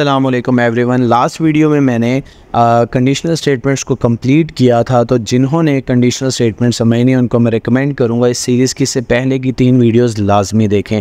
Aslam everyone last video में मैंने conditional uh, statements को कंप्लीट किया था तो जिन्होंने कंडीशनल स्टेटमेंट नहीं उनको मैं रिकमेंड करूँगा इस सीरीज़ की से पहले की तीन वीडियोस लाजमी देखें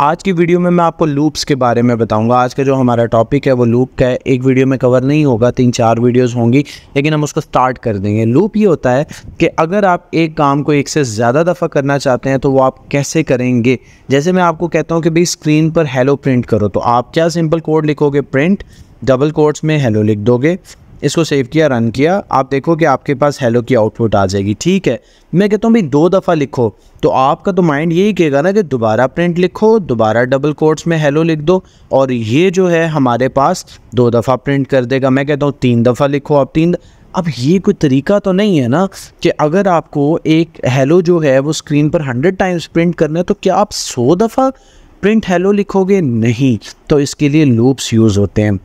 आज की वीडियो में मैं आपको लूप्स के बारे में बताऊंगा आज का जो हमारा टॉपिक है वो लूप का है एक वीडियो में कवर नहीं होगा तीन चार वीडियोस होंगी लेकिन हम उसको स्टार्ट कर देंगे लूप ये होता है कि अगर आप एक काम को एक से ज़्यादा दफ़ा करना चाहते हैं तो वो आप कैसे करेंगे जैसे मैं आपको कहता हूँ कि भाई स्क्रीन पर हेलो प्रिंट करो तो आप क्या सिंपल कोड लिखोगे प्रिंट डबल कोड्स में हेलो लिख दोगे इसको सेव किया रन किया आप देखो कि आपके पास हेलो की आउटपुट आ जाएगी ठीक है मैं कहता हूँ भाई दो दफ़ा लिखो तो आपका तो माइंड यही कहेगा ना कि दोबारा प्रिंट लिखो दोबारा डबल कोट्स में हेलो लिख दो और ये जो है हमारे पास दो दफ़ा प्रिंट कर देगा मैं कहता हूँ तीन दफ़ा लिखो आप तीन अब ये कोई तरीका तो नहीं है ना कि अगर आपको एक हेलो जो है वो स्क्रीन पर हंड्रेड टाइम्स प्रिंट करना है तो क्या आप सौ दफ़ा प्रिंट हेलो लिखोगे नहीं तो इसके लिए लूप्स यूज़ होते हैं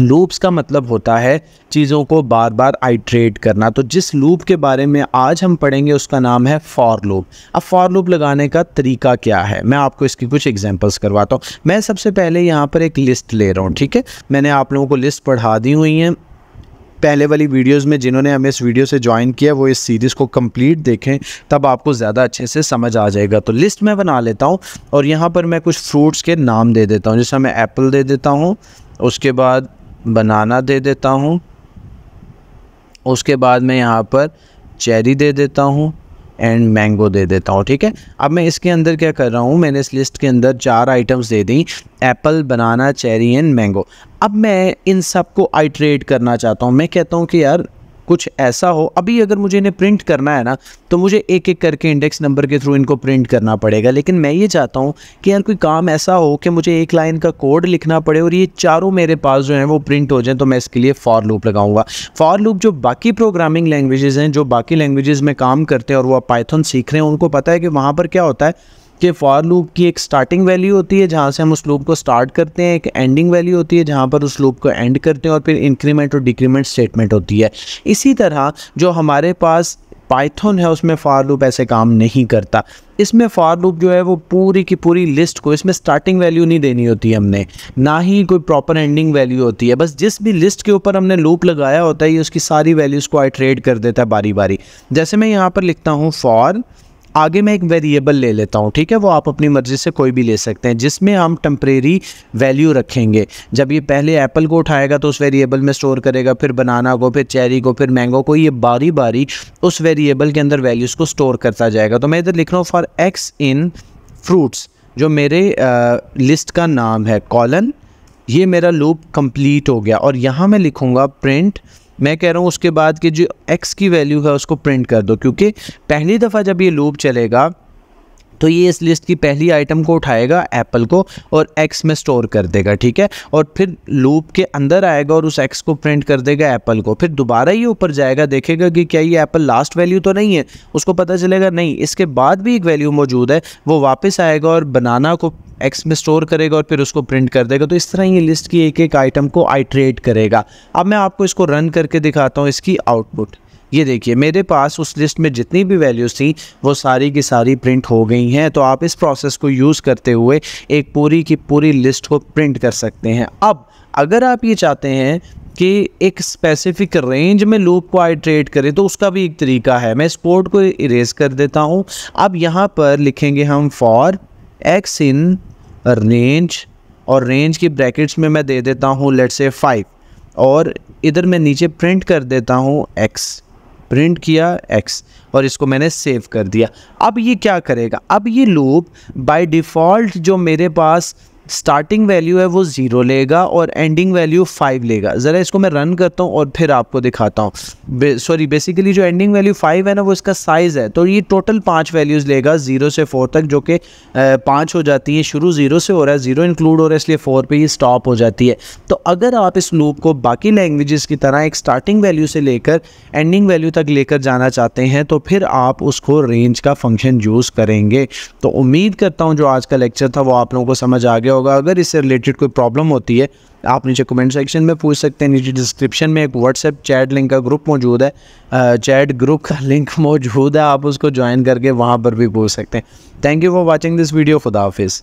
लूप्स का मतलब होता है चीज़ों को बार बार आइट्रेट करना तो जिस लूप के बारे में आज हम पढ़ेंगे उसका नाम है फॉर लूप अब फॉर लूप लगाने का तरीका क्या है मैं आपको इसकी कुछ एग्जांपल्स करवाता हूँ मैं सबसे पहले यहाँ पर एक लिस्ट ले रहा हूँ ठीक है मैंने आप लोगों को लिस्ट पढ़ा दी हुई हैं पहले वाली वीडियोस में जिन्होंने हमें इस वीडियो से ज्वाइन किया वो इस सीरीज़ को कंप्लीट देखें तब आपको ज़्यादा अच्छे से समझ आ जाएगा तो लिस्ट मैं बना लेता हूँ और यहाँ पर मैं कुछ फ्रूट्स के नाम दे देता हूँ जैसे मैं एप्पल दे देता हूँ उसके बाद बनाना दे देता हूँ उसके बाद मैं यहाँ पर चेरी दे देता हूँ एंड मैंगो दे देता हूँ ठीक है अब मैं इसके अंदर क्या कर रहा हूँ मैंने इस लिस्ट के अंदर चार आइटम्स दे दी apple banana cherry and mango अब मैं इन सब को आइट्रेट करना चाहता हूँ मैं कहता हूँ कि यार कुछ ऐसा हो अभी अगर मुझे इन्हें प्रिंट करना है ना तो मुझे एक एक करके इंडेक्स नंबर के थ्रू इनको प्रिंट करना पड़ेगा लेकिन मैं ये चाहता हूँ कि यार कोई काम ऐसा हो कि मुझे एक लाइन का कोड लिखना पड़े और ये चारों मेरे पास जो है वो प्रिंट हो जाए तो मैं इसके लिए फॉर लूप लगाऊंगा फॉर लूप जो बाकी प्रोग्रामिंग लैंग्वेजेज़ हैं जो बाकी लैंग्वेजेज़ में काम करते हैं और वो पाइथन सीख रहे हैं उनको पता है कि वहाँ पर क्या होता है कि फॉर लूप की एक स्टार्टिंग वैल्यू होती है जहाँ से हम उस लूप को स्टार्ट करते हैं एक एंडिंग वैल्यू होती है जहाँ पर उस लूप को एंड करते हैं और फिर इंक्रीमेंट और डिक्रीमेंट स्टेटमेंट होती है इसी तरह जो हमारे पास पाइथन है उसमें फार लूप ऐसे काम नहीं करता इसमें फार लूप जो है वो पूरी की पूरी लिस्ट को इसमें स्टार्टिंग वैल्यू नहीं देनी होती हमने ना ही कोई प्रॉपर एंडिंग वैल्यू होती है बस जिस भी लिस्ट के ऊपर हमने लूप लगाया होता है ये उसकी सारी वैल्यूज़ को आइट्रेट कर देता है बारी बारी जैसे मैं यहाँ पर लिखता हूँ फॉर आगे मैं एक वेरिएबल ले लेता हूँ ठीक है वो आप अपनी मर्ज़ी से कोई भी ले सकते हैं जिसमें हम टम्प्रेरी वैल्यू रखेंगे जब ये पहले एप्पल को उठाएगा तो उस वेरिएबल में स्टोर करेगा फिर बनाना को फिर चेरी को फिर मैंगो को ये बारी बारी उस वेरिएबल के अंदर वैल्यूज़ को स्टोर करता जाएगा तो मैं इधर लिख रहा हूँ फॉर एक्स इन फ्रूट्स जो मेरे आ, लिस्ट का नाम है कॉलन ये मेरा लूप कंप्लीट हो गया और यहाँ मैं लिखूँगा प्रिंट मैं कह रहा हूँ उसके बाद कि जो एक्स की वैल्यू है उसको प्रिंट कर दो क्योंकि पहली दफ़ा जब ये लूप चलेगा तो ये इस लिस्ट की पहली आइटम को उठाएगा एप्पल को और एक्स में स्टोर कर देगा ठीक है और फिर लूप के अंदर आएगा और उस एक्स को प्रिंट कर देगा एप्पल को फिर दोबारा ये ऊपर जाएगा देखेगा कि क्या ये एप्पल लास्ट वैल्यू तो नहीं है उसको पता चलेगा नहीं इसके बाद भी एक वैल्यू मौजूद है वो वापस आएगा और बनाना को एक्स में स्टोर करेगा और फिर उसको प्रिंट कर देगा तो इस तरह ये लिस्ट की एक एक आइटम को आइट्रेट करेगा अब मैं आपको इसको रन करके दिखाता हूँ इसकी आउटपुट ये देखिए मेरे पास उस लिस्ट में जितनी भी वैल्यूज़ थी वो सारी की सारी प्रिंट हो गई हैं तो आप इस प्रोसेस को यूज़ करते हुए एक पूरी की पूरी लिस्ट को प्रिंट कर सकते हैं अब अगर आप ये चाहते हैं कि एक स्पेसिफिक रेंज में लूप को आइट्रेट करें तो उसका भी एक तरीका है मैं स्पोर्ट को इरेज कर देता हूँ अब यहाँ पर लिखेंगे हम फॉर एक्स इन रेंज और रेंज की ब्रैकेट्स में मैं दे देता हूँ लेट से फाइव और इधर मैं नीचे प्रिंट कर देता हूँ एक्स प्रिंट किया एक्स और इसको मैंने सेव कर दिया अब ये क्या करेगा अब ये लूप बाय डिफ़ॉल्ट जो मेरे पास स्टार्टिंग वैल्यू है वो ज़ीरो लेगा और एंडिंग वैल्यू फाइव लेगा ज़रा इसको मैं रन करता हूँ और फिर आपको दिखाता हूँ सॉरी बेसिकली जो एंडिंग वैल्यू फाइव है ना वो इसका साइज़ है तो ये टोटल पाँच वैल्यूज़ लेगा ज़ीरो से फोर तक जो कि पाँच हो जाती है शुरू ज़ीरो से हो रहा है ज़ीरो इंक्लूड हो रहा है इसलिए फोर पर ही स्टॉप हो जाती है तो अगर आप इस लूप को बाकी लैंग्वेज़ की तरह एक स्टार्टिंग वैल्यू से लेकर एंडिंग वैल्यू तक लेकर जाना चाहते हैं तो फिर आप उसको रेंज का फंक्शन यूज़ करेंगे तो उम्मीद करता हूँ जो आज का लेक्चर था वो आप लोगों को समझ आ गया होगा अगर इससे रिलेटेड कोई प्रॉब्लम होती है आप नीचे कमेंट सेक्शन में पूछ सकते हैं नीचे डिस्क्रिप्शन में एक व्हाट्सएप चैट लिंक का ग्रुप मौजूद है चैट ग्रुप का लिंक मौजूद है आप उसको ज्वाइन करके वहाँ पर भी पूछ सकते हैं thank you for watching this video खुदा हाफिज़